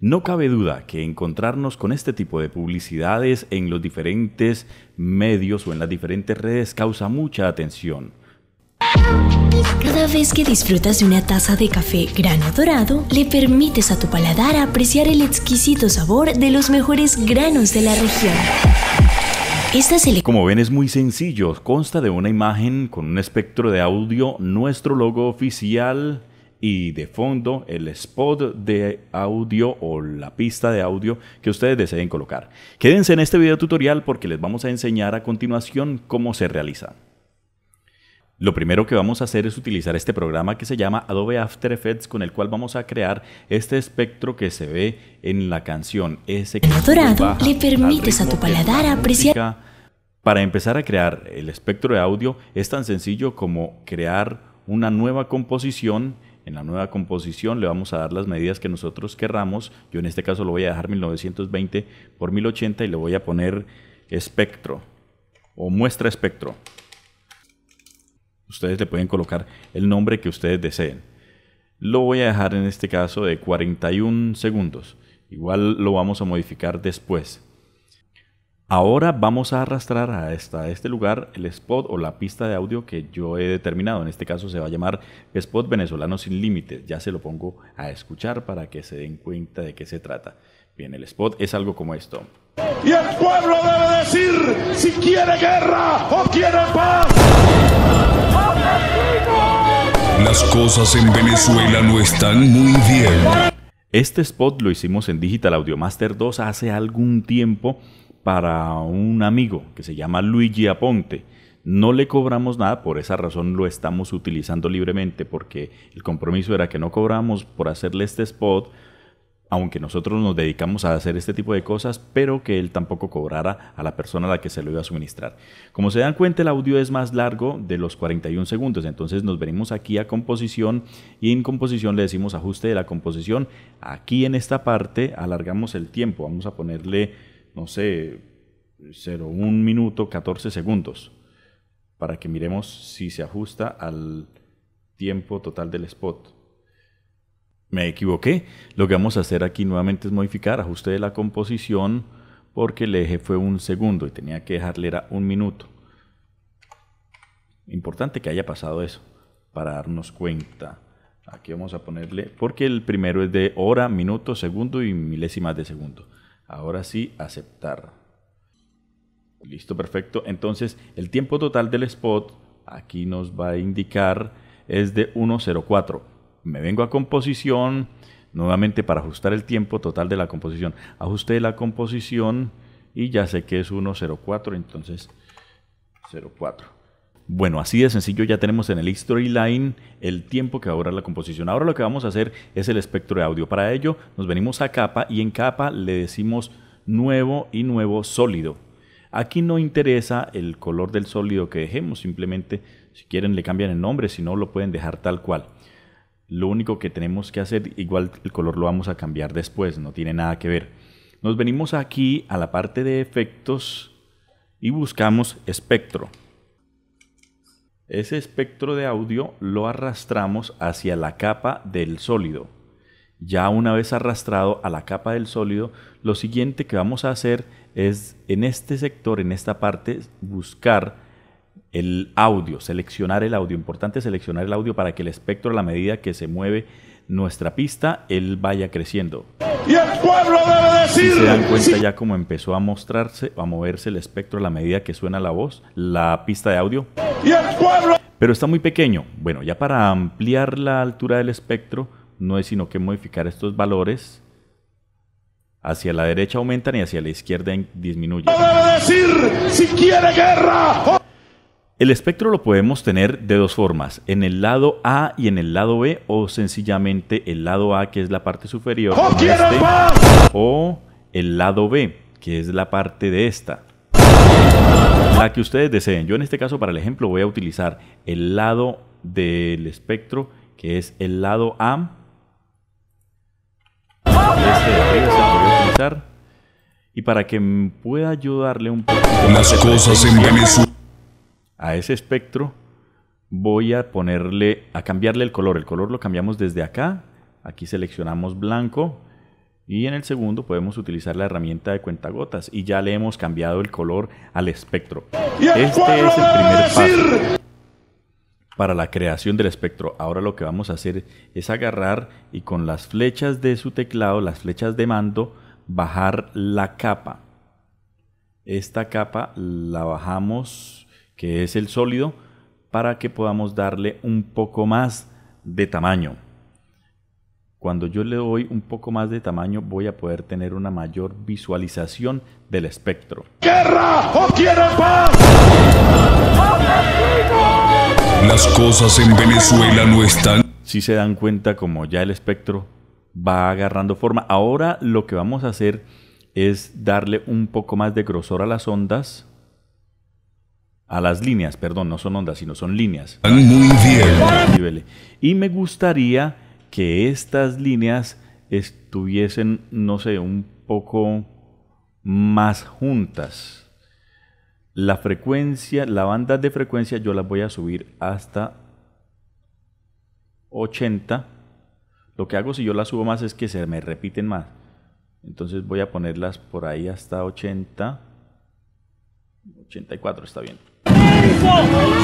No cabe duda que encontrarnos con este tipo de publicidades en los diferentes medios o en las diferentes redes causa mucha atención. Cada vez que disfrutas de una taza de café grano dorado, le permites a tu paladar apreciar el exquisito sabor de los mejores granos de la región. Como ven es muy sencillo, consta de una imagen con un espectro de audio, nuestro logo oficial, y de fondo el spot de audio o la pista de audio que ustedes deseen colocar. Quédense en este video tutorial porque les vamos a enseñar a continuación cómo se realiza. Lo primero que vamos a hacer es utilizar este programa que se llama Adobe After Effects con el cual vamos a crear este espectro que se ve en la canción. Ese que Dorado le permites a tu paladar apreciar... Para empezar a crear el espectro de audio es tan sencillo como crear una nueva composición en la nueva composición le vamos a dar las medidas que nosotros querramos. Yo en este caso lo voy a dejar 1920 por 1080 y le voy a poner espectro o muestra espectro. Ustedes le pueden colocar el nombre que ustedes deseen. Lo voy a dejar en este caso de 41 segundos. Igual lo vamos a modificar después. Ahora vamos a arrastrar hasta este lugar el spot o la pista de audio que yo he determinado. En este caso se va a llamar Spot Venezolano Sin Límites. Ya se lo pongo a escuchar para que se den cuenta de qué se trata. Bien, el spot es algo como esto. Y el pueblo debe decir si quiere guerra o quiere paz. Las cosas en Venezuela no están muy bien. Este spot lo hicimos en Digital Audio Master 2 hace algún tiempo para un amigo que se llama Luigi Aponte. No le cobramos nada, por esa razón lo estamos utilizando libremente, porque el compromiso era que no cobramos por hacerle este spot, aunque nosotros nos dedicamos a hacer este tipo de cosas, pero que él tampoco cobrara a la persona a la que se lo iba a suministrar. Como se dan cuenta, el audio es más largo de los 41 segundos, entonces nos venimos aquí a composición y en composición le decimos ajuste de la composición. Aquí en esta parte alargamos el tiempo, vamos a ponerle no sé, 0,1 minuto 14 segundos para que miremos si se ajusta al tiempo total del spot. Me equivoqué. Lo que vamos a hacer aquí nuevamente es modificar, ajuste de la composición, porque el eje fue un segundo y tenía que dejarle era un minuto. Importante que haya pasado eso para darnos cuenta. Aquí vamos a ponerle, porque el primero es de hora, minuto, segundo y milésimas de segundo. Ahora sí, aceptar. Listo, perfecto. Entonces, el tiempo total del spot, aquí nos va a indicar, es de 1.04. Me vengo a composición, nuevamente para ajustar el tiempo total de la composición. Ajusté la composición y ya sé que es 1.04, entonces 0.4. Bueno, así de sencillo ya tenemos en el history line el tiempo que va a durar la composición. Ahora lo que vamos a hacer es el espectro de audio. Para ello nos venimos a capa y en capa le decimos nuevo y nuevo sólido. Aquí no interesa el color del sólido que dejemos, simplemente si quieren le cambian el nombre, si no lo pueden dejar tal cual. Lo único que tenemos que hacer, igual el color lo vamos a cambiar después, no tiene nada que ver. Nos venimos aquí a la parte de efectos y buscamos espectro. Ese espectro de audio lo arrastramos hacia la capa del sólido. Ya una vez arrastrado a la capa del sólido, lo siguiente que vamos a hacer es en este sector, en esta parte, buscar el audio, seleccionar el audio. Importante seleccionar el audio para que el espectro, a la medida que se mueve nuestra pista, él vaya creciendo y el pueblo debe decir. Si se dan cuenta ya como empezó a mostrarse, a moverse el espectro a la medida que suena la voz, la pista de audio. Pero está muy pequeño. Bueno, ya para ampliar la altura del espectro, no es sino que modificar estos valores. Hacia la derecha aumentan y hacia la izquierda disminuyen. si guerra el espectro lo podemos tener de dos formas, en el lado A y en el lado B, o sencillamente el lado A que es la parte superior, ¡Oh, o el lado B que es la parte de esta. La que ustedes deseen. Yo en este caso para el ejemplo voy a utilizar el lado del espectro que es el lado A. Y este de utilizar. Y para que pueda ayudarle un poco... Las cosas en a ese espectro voy a ponerle, a cambiarle el color. El color lo cambiamos desde acá. Aquí seleccionamos blanco. Y en el segundo podemos utilizar la herramienta de cuentagotas y ya le hemos cambiado el color al espectro. Este es el primer paso para la creación del espectro. Ahora lo que vamos a hacer es agarrar y con las flechas de su teclado, las flechas de mando, bajar la capa. Esta capa la bajamos que es el sólido, para que podamos darle un poco más de tamaño. Cuando yo le doy un poco más de tamaño, voy a poder tener una mayor visualización del espectro. ¡Guerra o paz! Las cosas en Venezuela no están. Si se dan cuenta, como ya el espectro va agarrando forma, ahora lo que vamos a hacer es darle un poco más de grosor a las ondas a las líneas, perdón, no son ondas, sino son líneas. Muy bien. E. Y me gustaría que estas líneas estuviesen, no sé, un poco más juntas. La frecuencia, la banda de frecuencia yo las voy a subir hasta 80. Lo que hago si yo las subo más es que se me repiten más. Entonces voy a ponerlas por ahí hasta 80. 84 está bien.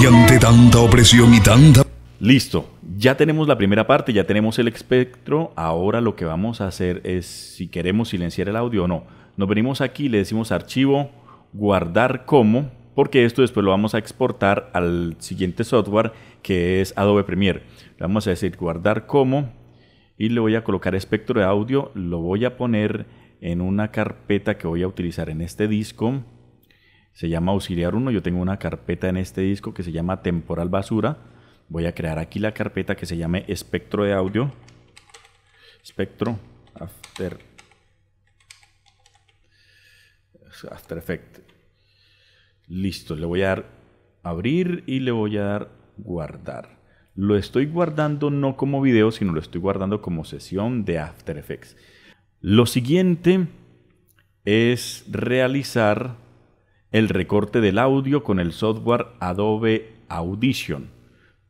Y ante tanta opresión y tanta... Listo, ya tenemos la primera parte, ya tenemos el espectro. Ahora lo que vamos a hacer es si queremos silenciar el audio o no. Nos venimos aquí, le decimos archivo, guardar como, porque esto después lo vamos a exportar al siguiente software que es Adobe Premiere. Le vamos a decir guardar como y le voy a colocar espectro de audio, lo voy a poner en una carpeta que voy a utilizar en este disco se llama Auxiliar 1, yo tengo una carpeta en este disco que se llama Temporal Basura, voy a crear aquí la carpeta que se llame Espectro de Audio, Espectro After, After Effect. Listo, le voy a dar abrir y le voy a dar guardar. Lo estoy guardando no como video, sino lo estoy guardando como sesión de After Effects. Lo siguiente es realizar el recorte del audio con el software Adobe Audition,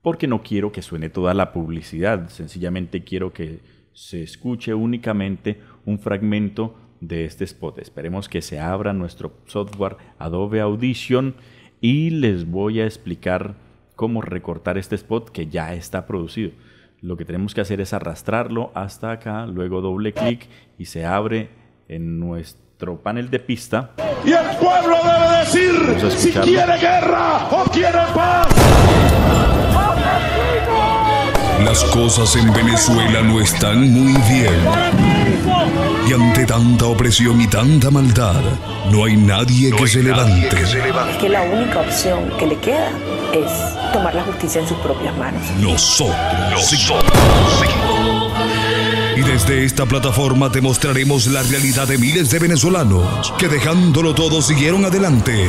porque no quiero que suene toda la publicidad, sencillamente quiero que se escuche únicamente un fragmento de este spot. Esperemos que se abra nuestro software Adobe Audition y les voy a explicar cómo recortar este spot que ya está producido. Lo que tenemos que hacer es arrastrarlo hasta acá, luego doble clic y se abre en nuestro panel de pista. Y el pueblo debe decir si quiere guerra o quiere paz. Las cosas en Venezuela no están muy bien. Y ante tanta opresión y tanta maldad, no hay nadie, que, se que levante. Es que la única opción que le queda es tomar la justicia en sus propias manos. Nosotros, Nosotros. Sí. Desde esta plataforma te mostraremos la realidad de miles de venezolanos que dejándolo todo siguieron adelante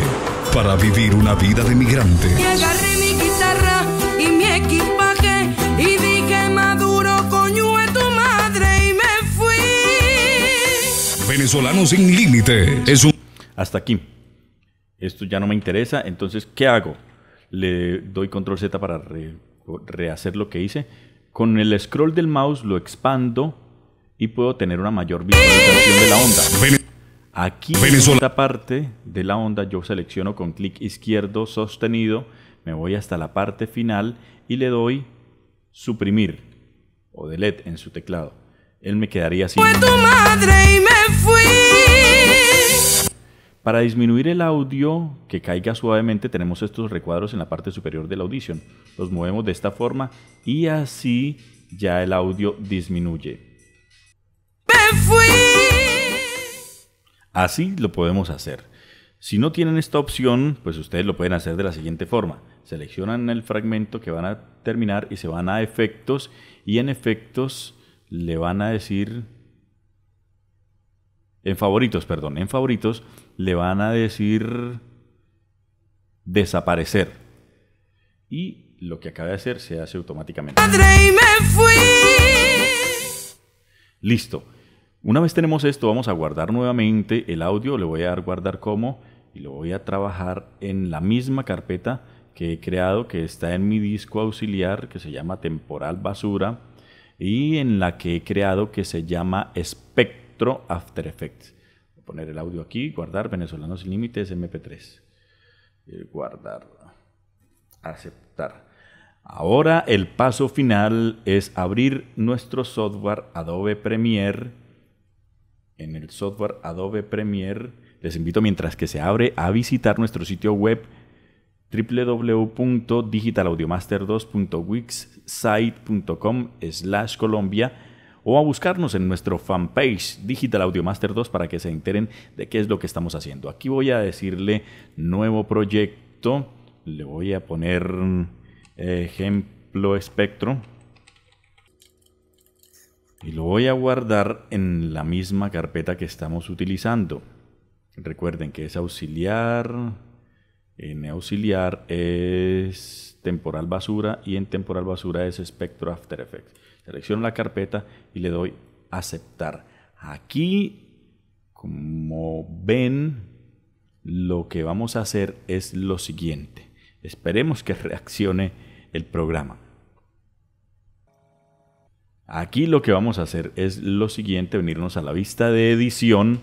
para vivir una vida de migrante. Y agarré mi guitarra y mi equipaje y dije Maduro, coño tu madre y me fui. Venezolanos sin límite es un... Hasta aquí. Esto ya no me interesa, entonces ¿qué hago? Le doy control Z para rehacer lo que hice. Con el scroll del mouse lo expando y puedo tener una mayor visualización de la onda. Aquí en esta parte de la onda yo selecciono con clic izquierdo sostenido, me voy hasta la parte final y le doy suprimir o delete en su teclado. Él me quedaría así. fui. Para disminuir el audio que caiga suavemente tenemos estos recuadros en la parte superior de la audición Los movemos de esta forma y así ya el audio disminuye fui. Así lo podemos hacer. Si no tienen esta opción, pues ustedes lo pueden hacer de la siguiente forma. Seleccionan el fragmento que van a terminar y se van a efectos y en efectos le van a decir en favoritos, perdón, en favoritos le van a decir desaparecer. Y lo que acaba de hacer se hace automáticamente. me fui. Listo. Una vez tenemos esto, vamos a guardar nuevamente el audio, le voy a dar guardar como y lo voy a trabajar en la misma carpeta que he creado que está en mi disco auxiliar que se llama temporal basura y en la que he creado que se llama espectro After Effects. Voy a poner el audio aquí, guardar venezolanos sin límites MP3. Guardar, aceptar. Ahora el paso final es abrir nuestro software Adobe Premiere en el software Adobe Premiere. Les invito mientras que se abre a visitar nuestro sitio web www.digitalaudiomaster2.wixsite.com slash Colombia o a buscarnos en nuestro fanpage Digital Master 2 para que se enteren de qué es lo que estamos haciendo. Aquí voy a decirle nuevo proyecto, le voy a poner mm, ejemplo espectro y lo voy a guardar en la misma carpeta que estamos utilizando. Recuerden que es auxiliar, en auxiliar es temporal basura y en temporal basura es espectro After Effects. Selecciono la carpeta y le doy aceptar. Aquí, como ven, lo que vamos a hacer es lo siguiente. Esperemos que reaccione el programa. Aquí lo que vamos a hacer es lo siguiente, venirnos a la vista de edición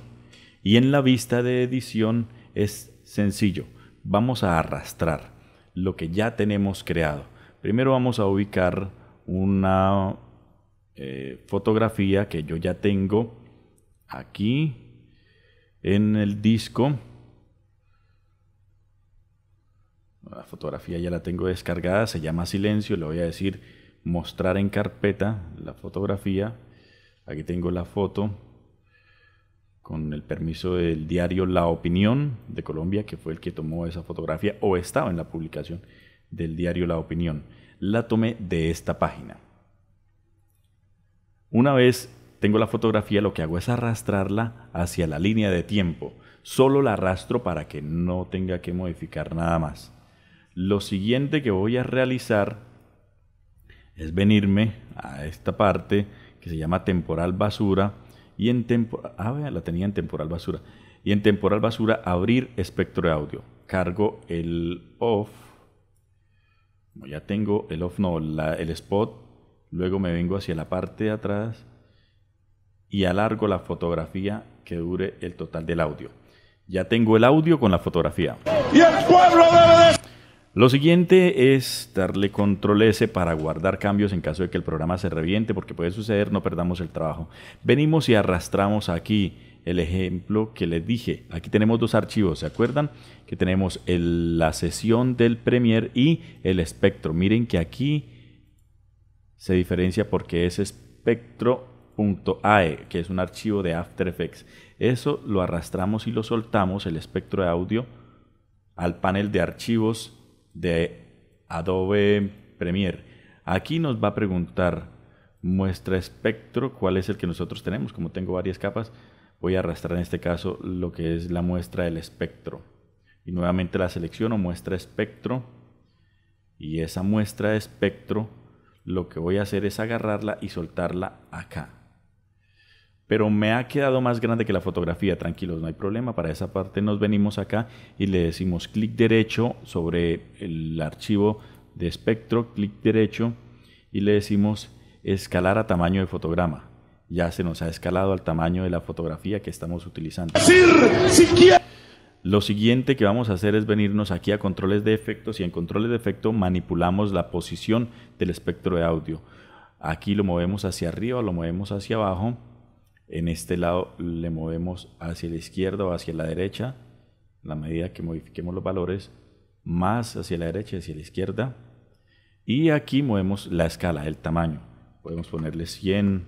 y en la vista de edición es sencillo. Vamos a arrastrar lo que ya tenemos creado. Primero vamos a ubicar una eh, fotografía que yo ya tengo aquí en el disco. La fotografía ya la tengo descargada, se llama Silencio, le voy a decir mostrar en carpeta la fotografía. Aquí tengo la foto con el permiso del diario La Opinión de Colombia, que fue el que tomó esa fotografía o estaba en la publicación del diario La Opinión. La tomé de esta página. Una vez tengo la fotografía, lo que hago es arrastrarla hacia la línea de tiempo. Solo la arrastro para que no tenga que modificar nada más. Lo siguiente que voy a realizar es venirme a esta parte que se llama temporal basura y en temporal, ah, la tenía en temporal basura, y en temporal basura abrir espectro de audio. Cargo el off, ya tengo el off, no, el spot, luego me vengo hacia la parte de atrás y alargo la fotografía que dure el total del audio. Ya tengo el audio con la fotografía. Y el lo siguiente es darle control S para guardar cambios en caso de que el programa se reviente, porque puede suceder, no perdamos el trabajo. Venimos y arrastramos aquí el ejemplo que les dije. Aquí tenemos dos archivos, ¿se acuerdan? Que tenemos la sesión del Premiere y el espectro. Miren que aquí se diferencia porque es espectro.ae, que es un archivo de After Effects. Eso lo arrastramos y lo soltamos, el espectro de audio, al panel de archivos de Adobe Premiere. Aquí nos va a preguntar muestra espectro, cuál es el que nosotros tenemos. Como tengo varias capas, voy a arrastrar en este caso lo que es la muestra del espectro. Y nuevamente la selecciono, muestra espectro. Y esa muestra de espectro, lo que voy a hacer es agarrarla y soltarla acá pero me ha quedado más grande que la fotografía, tranquilos, no hay problema, para esa parte nos venimos acá y le decimos clic derecho sobre el archivo de espectro, clic derecho y le decimos escalar a tamaño de fotograma. Ya se nos ha escalado al tamaño de la fotografía que estamos utilizando. Lo siguiente que vamos a hacer es venirnos aquí a controles de efectos y en controles de efecto manipulamos la posición del espectro de audio. Aquí lo movemos hacia arriba, lo movemos hacia abajo en este lado le movemos hacia la izquierda o hacia la derecha, la medida que modifiquemos los valores, más hacia la derecha, hacia la izquierda. Y aquí movemos la escala, el tamaño. Podemos ponerle 100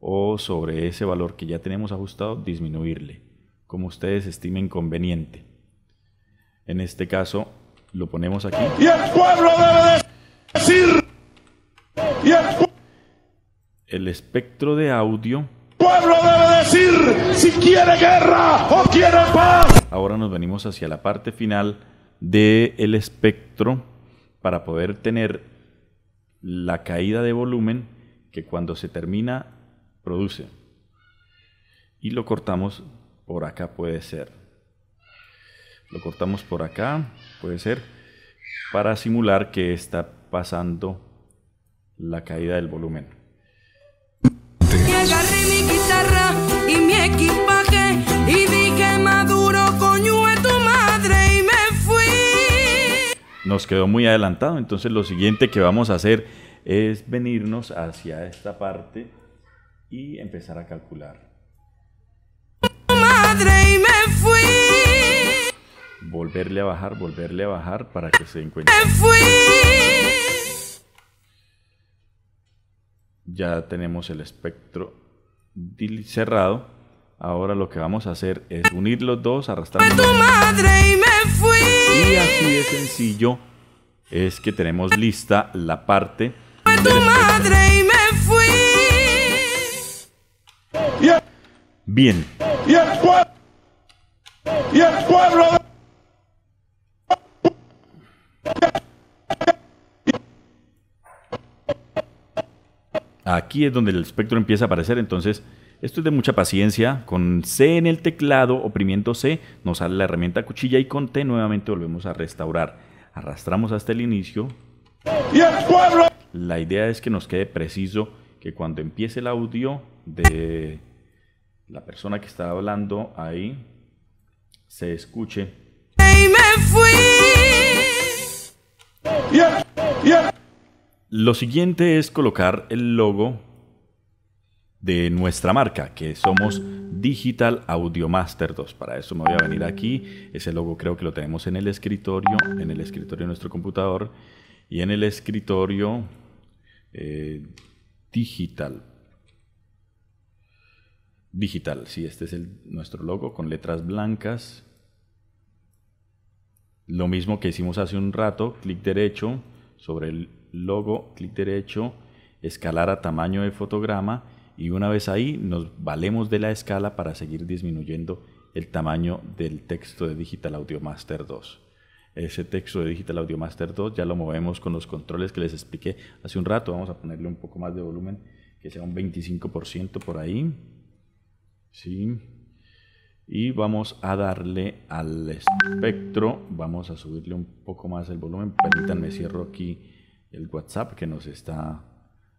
o sobre ese valor que ya tenemos ajustado, disminuirle, como ustedes estimen conveniente. En este caso, lo ponemos aquí. Y el pueblo debe decir el espectro de audio. Pueblo debe decir si quiere guerra o quiere paz. Ahora nos venimos hacia la parte final del el espectro para poder tener la caída de volumen que cuando se termina produce. Y lo cortamos por acá, puede ser. Lo cortamos por acá, puede ser, para simular que está pasando la caída del volumen. Y agarré mi guitarra y mi equipaje y dije, Maduro, coño, tu madre y me fui. Nos quedó muy adelantado, entonces lo siguiente que vamos a hacer es venirnos hacia esta parte y empezar a calcular. Madre y me fui. Volverle a bajar, volverle a bajar para que se encuentre. Me fui. ya tenemos el espectro cerrado. Ahora lo que vamos a hacer es unir los dos, arrastrar. Tu madre y me fui. Y así de sencillo es que tenemos lista la parte. Tu madre y me fui. Bien. Y Aquí es donde el espectro empieza a aparecer, entonces esto es de mucha paciencia. Con C en el teclado, oprimiendo C, nos sale la herramienta cuchilla y con T nuevamente volvemos a restaurar. Arrastramos hasta el inicio. La idea es que nos quede preciso que cuando empiece el audio de la persona que está hablando ahí, se escuche. ¡Y me fui! Lo siguiente es colocar el logo de nuestra marca, que somos Digital Audio Master 2. Para eso me voy a venir aquí. Ese logo creo que lo tenemos en el escritorio, en el escritorio de nuestro computador y en el escritorio eh, digital. Digital, sí, este es nuestro logo con letras blancas. Lo mismo que hicimos hace un rato, clic derecho sobre el logo, clic derecho, escalar a tamaño de fotograma y una vez ahí nos valemos de la escala para seguir disminuyendo el tamaño del texto de Digital Audio Master 2. Ese texto de Digital Audio Master 2 ya lo movemos con los controles que les expliqué hace un rato. Vamos a ponerle un poco más de volumen, que sea un 25% por ahí. Sí. Y vamos a darle al espectro, vamos a subirle un poco más el volumen. Permítanme, cierro aquí el WhatsApp que nos está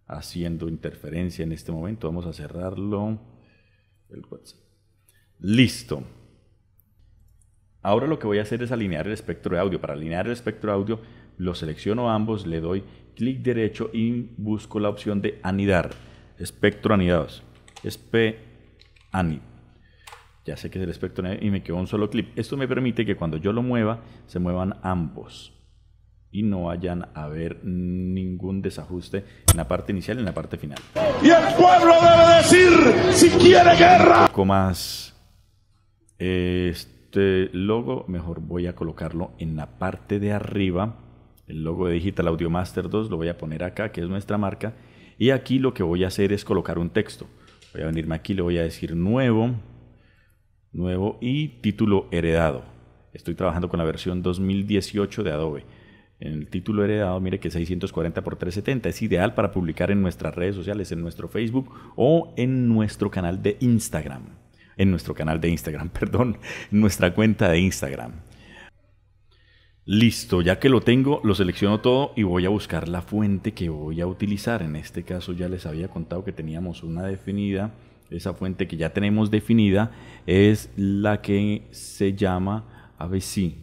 haciendo interferencia en este momento. Vamos a cerrarlo. Listo. Ahora lo que voy a hacer es alinear el espectro de audio. Para alinear el espectro de audio, lo selecciono ambos, le doy clic derecho y busco la opción de anidar. Espectro anidados. Sp ani. Ya sé que es el espectro y me quedó un solo clip. Esto me permite que cuando yo lo mueva, se muevan ambos y no vayan a haber ningún desajuste en la parte inicial y en la parte final. Y el pueblo debe decir si quiere guerra. Un poco más este logo, mejor voy a colocarlo en la parte de arriba. El logo de Digital Audio Master 2 lo voy a poner acá, que es nuestra marca. Y aquí lo que voy a hacer es colocar un texto. Voy a venirme aquí, le voy a decir nuevo, nuevo y título heredado. Estoy trabajando con la versión 2018 de Adobe en el título heredado, mire que 640 por 370 es ideal para publicar en nuestras redes sociales, en nuestro Facebook o en nuestro canal de Instagram. En nuestro canal de Instagram, perdón, en nuestra cuenta de Instagram. Listo, ya que lo tengo, lo selecciono todo y voy a buscar la fuente que voy a utilizar. En este caso ya les había contado que teníamos una definida. Esa fuente que ya tenemos definida es la que se llama ABC.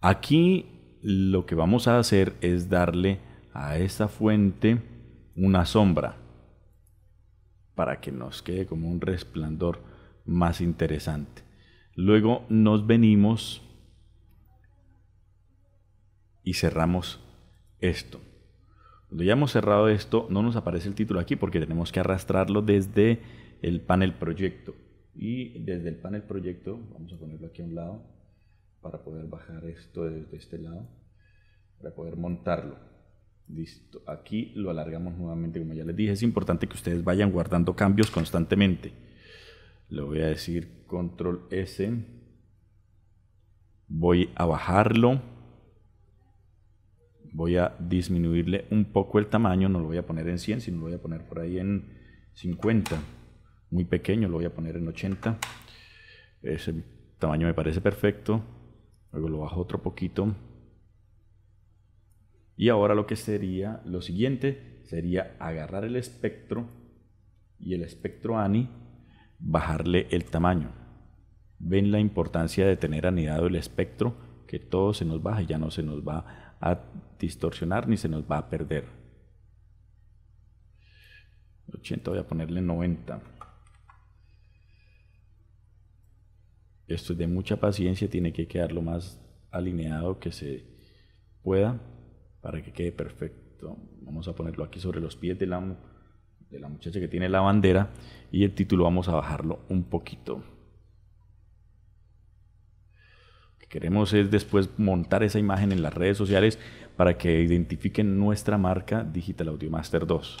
Aquí lo que vamos a hacer es darle a esta fuente una sombra para que nos quede como un resplandor más interesante. Luego nos venimos y cerramos esto. Cuando ya hemos cerrado esto, no nos aparece el título aquí porque tenemos que arrastrarlo desde el panel proyecto. Y desde el panel proyecto, vamos a ponerlo aquí a un lado, para poder bajar esto desde este lado, para poder montarlo. Listo, aquí lo alargamos nuevamente, como ya les dije, es importante que ustedes vayan guardando cambios constantemente. Le voy a decir control S, voy a bajarlo, voy a disminuirle un poco el tamaño, no lo voy a poner en 100, sino lo voy a poner por ahí en 50, muy pequeño, lo voy a poner en 80, ese tamaño me parece perfecto, Luego lo bajo otro poquito. Y ahora lo que sería lo siguiente sería agarrar el espectro y el espectro ANI, bajarle el tamaño. Ven la importancia de tener anidado el espectro, que todo se nos baja y ya no se nos va a distorsionar ni se nos va a perder. 80 voy a ponerle 90. Esto es de mucha paciencia, tiene que quedar lo más alineado que se pueda para que quede perfecto. Vamos a ponerlo aquí sobre los pies de la, de la muchacha que tiene la bandera y el título vamos a bajarlo un poquito. Lo que queremos es después montar esa imagen en las redes sociales para que identifiquen nuestra marca Digital Audio Master 2.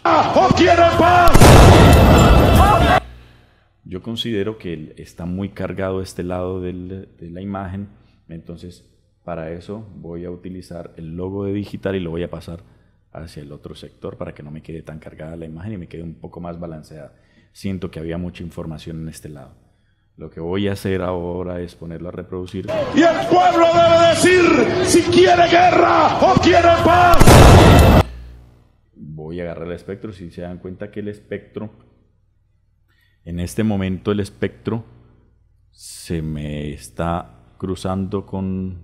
Yo considero que está muy cargado este lado de la imagen, entonces para eso voy a utilizar el logo de digital y lo voy a pasar hacia el otro sector para que no me quede tan cargada la imagen y me quede un poco más balanceada. Siento que había mucha información en este lado. Lo que voy a hacer ahora es ponerlo a reproducir. Y el pueblo debe decir si quiere guerra o quiere paz. Voy a agarrar el espectro. Si se dan cuenta que el espectro en este momento el espectro se me está cruzando con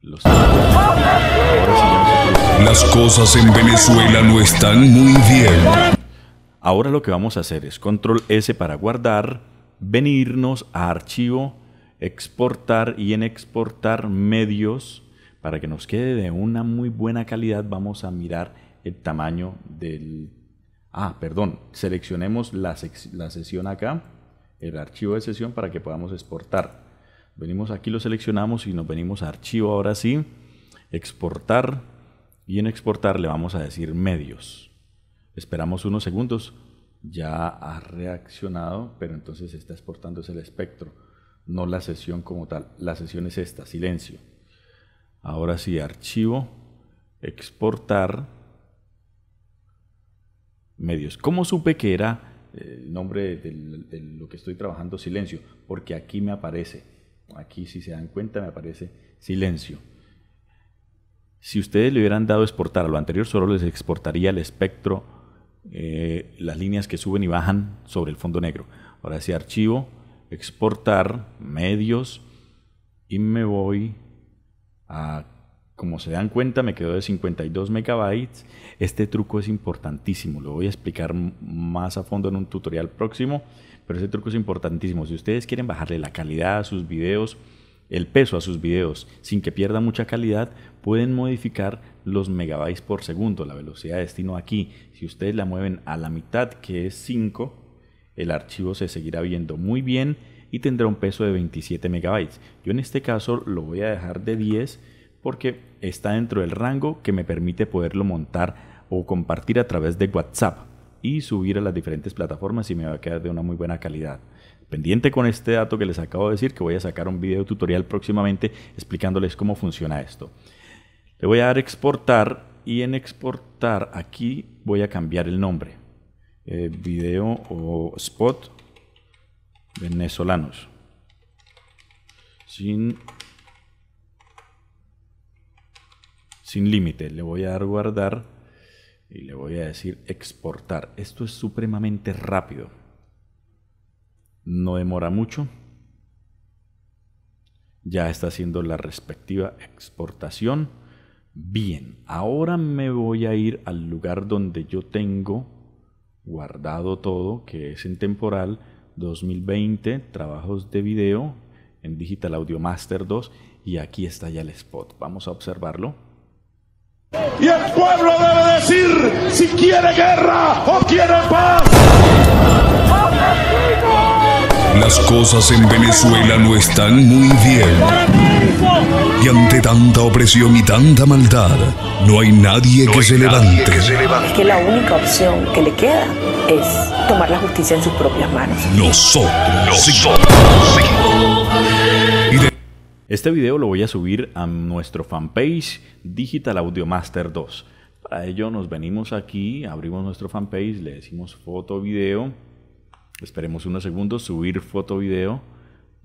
los... Las cosas en Venezuela no están muy bien. Ahora lo que vamos a hacer es control S para guardar, venirnos a archivo, exportar y en exportar medios. Para que nos quede de una muy buena calidad vamos a mirar el tamaño del Ah, perdón, seleccionemos la, sesión acá, el archivo de sesión para que podamos exportar. Venimos aquí, lo seleccionamos y nos venimos a archivo ahora sí, exportar y en exportar le vamos a decir medios. Esperamos unos segundos, ya ha reaccionado, pero entonces está exportando el espectro, no la sesión como tal. La sesión es esta, silencio. Ahora sí, archivo, exportar medios. ¿Cómo supe que era eh, el nombre de, lo que estoy trabajando Silencio? Porque aquí me aparece, aquí si se dan cuenta me aparece Silencio. Si ustedes le hubieran dado exportar a lo anterior, solo les exportaría el espectro, eh, las líneas que suben y bajan sobre el fondo negro. Ahora sí, archivo, exportar, medios, y me voy a como se dan cuenta, me quedó de 52 megabytes. Este truco es importantísimo. Lo voy a explicar más a fondo en un tutorial próximo. Pero ese truco es importantísimo. Si ustedes quieren bajarle la calidad a sus videos, el peso a sus videos sin que pierda mucha calidad, pueden modificar los megabytes por segundo, la velocidad de destino aquí. Si ustedes la mueven a la mitad, que es 5, el archivo se seguirá viendo muy bien y tendrá un peso de 27 megabytes. Yo en este caso lo voy a dejar de 10 porque está dentro del rango que me permite poderlo montar o compartir a través de WhatsApp y subir a las diferentes plataformas y me va a quedar de una muy buena calidad. Pendiente con este dato que les acabo de decir, que voy a sacar un video tutorial próximamente explicándoles cómo funciona esto. Le voy a dar exportar y en exportar aquí voy a cambiar el nombre. Eh, video o spot venezolanos. Sin sin límite. Le voy a dar guardar y le voy a decir exportar. Esto es supremamente rápido. No demora mucho. Ya está haciendo la respectiva exportación. Bien, ahora me voy a ir al lugar donde yo tengo guardado todo, que es en temporal 2020, trabajos de video, en Digital Audio Master 2 y aquí está ya el spot. Vamos a observarlo. Y el pueblo debe decir si quiere guerra o quiere paz. Las cosas en Venezuela no están muy bien. Y ante tanta opresión y tanta maldad, no hay nadie, que, se levante. Es que la única opción que le queda es tomar la justicia en sus propias manos. Nosotros. Nosotros. Sí. Este video lo voy a subir a nuestro fanpage Digital Audio Master 2. Para ello nos venimos aquí, abrimos nuestro fanpage, le decimos foto, video. Esperemos unos segundos, subir foto, video.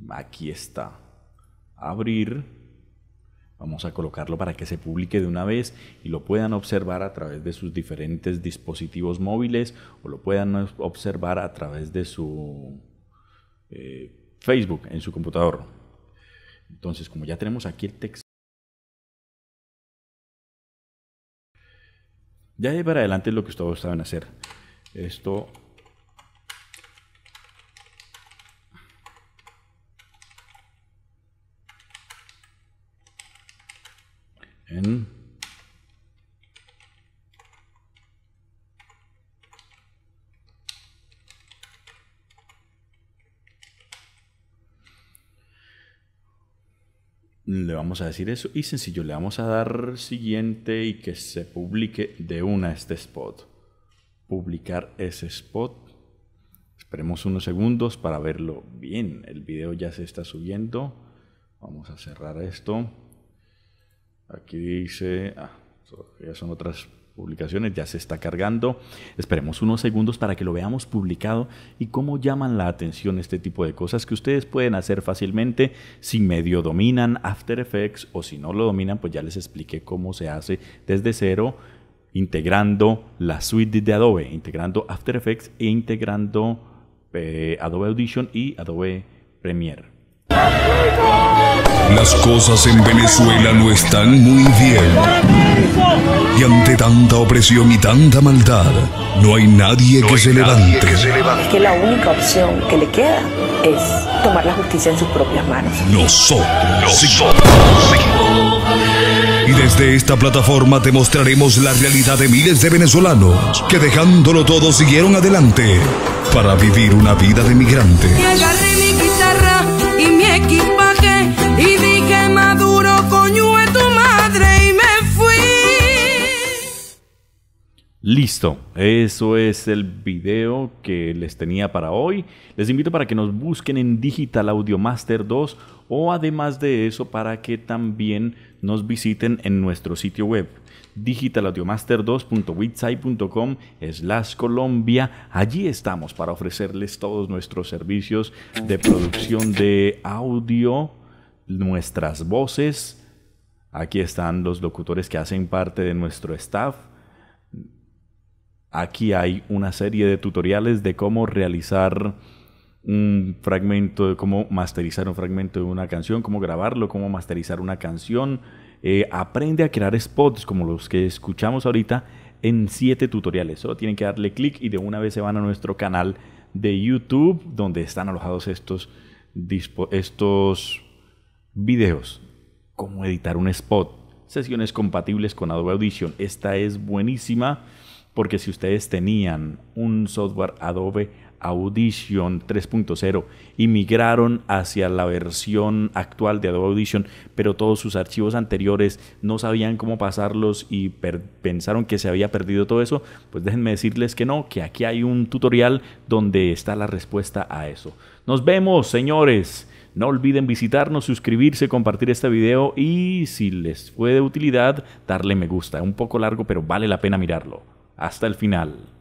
Aquí está. Abrir. Vamos a colocarlo para que se publique de una vez y lo puedan observar a través de sus diferentes dispositivos móviles o lo puedan observar a través de su eh, Facebook en su computador. Entonces, como ya tenemos aquí el texto, ya de para adelante es lo que ustedes saben hacer. Esto en le vamos a decir eso y sencillo, le vamos a dar siguiente y que se publique de una este spot. Publicar ese spot. Esperemos unos segundos para verlo bien. El video ya se está subiendo. Vamos a cerrar esto. Aquí dice, ah, ya son otras publicaciones, ya se está cargando. Esperemos unos segundos para que lo veamos publicado y cómo llaman la atención este tipo de cosas que ustedes pueden hacer fácilmente si medio dominan After Effects o si no lo dominan, pues ya les expliqué cómo se hace desde cero integrando la suite de Adobe, integrando After Effects e integrando eh, Adobe Audition y Adobe Premiere. Las cosas en Venezuela no están muy bien. Y ante tanta opresión y tanta maldad, no hay nadie, que, se levante. Es que la única opción que le queda es tomar la justicia en sus propias manos. Nosotros. Y desde esta plataforma te mostraremos la realidad de miles de venezolanos que dejándolo todo siguieron adelante para vivir una vida de migrante y dije Maduro, coño, tu madre y me fui. Listo, eso es el video que les tenía para hoy. Les invito para que nos busquen en Digital Audio Master 2 o además de eso para que también nos visiten en nuestro sitio web digitalaudiomaster es slash Colombia. Allí estamos para ofrecerles todos nuestros servicios de producción de audio, nuestras voces. Aquí están los locutores que hacen parte de nuestro staff. Aquí hay una serie de tutoriales de cómo realizar un fragmento, de cómo masterizar un fragmento de una canción, cómo grabarlo, cómo masterizar una canción eh, aprende a crear spots como los que escuchamos ahorita en 7 tutoriales. Solo tienen que darle clic y de una vez se van a nuestro canal de YouTube donde están alojados estos, estos videos. Cómo editar un spot. Sesiones compatibles con Adobe Audition. Esta es buenísima porque si ustedes tenían un software Adobe Audition 3.0 y migraron hacia la versión actual de Adobe Audition, pero todos sus archivos anteriores no sabían cómo pasarlos y pensaron que se había perdido todo eso, pues déjenme decirles que no, que aquí hay un tutorial donde está la respuesta a eso. Nos vemos, señores. No olviden visitarnos, suscribirse, compartir este video y si les fue de utilidad, darle me gusta. Un poco largo, pero vale la pena mirarlo. Hasta el final.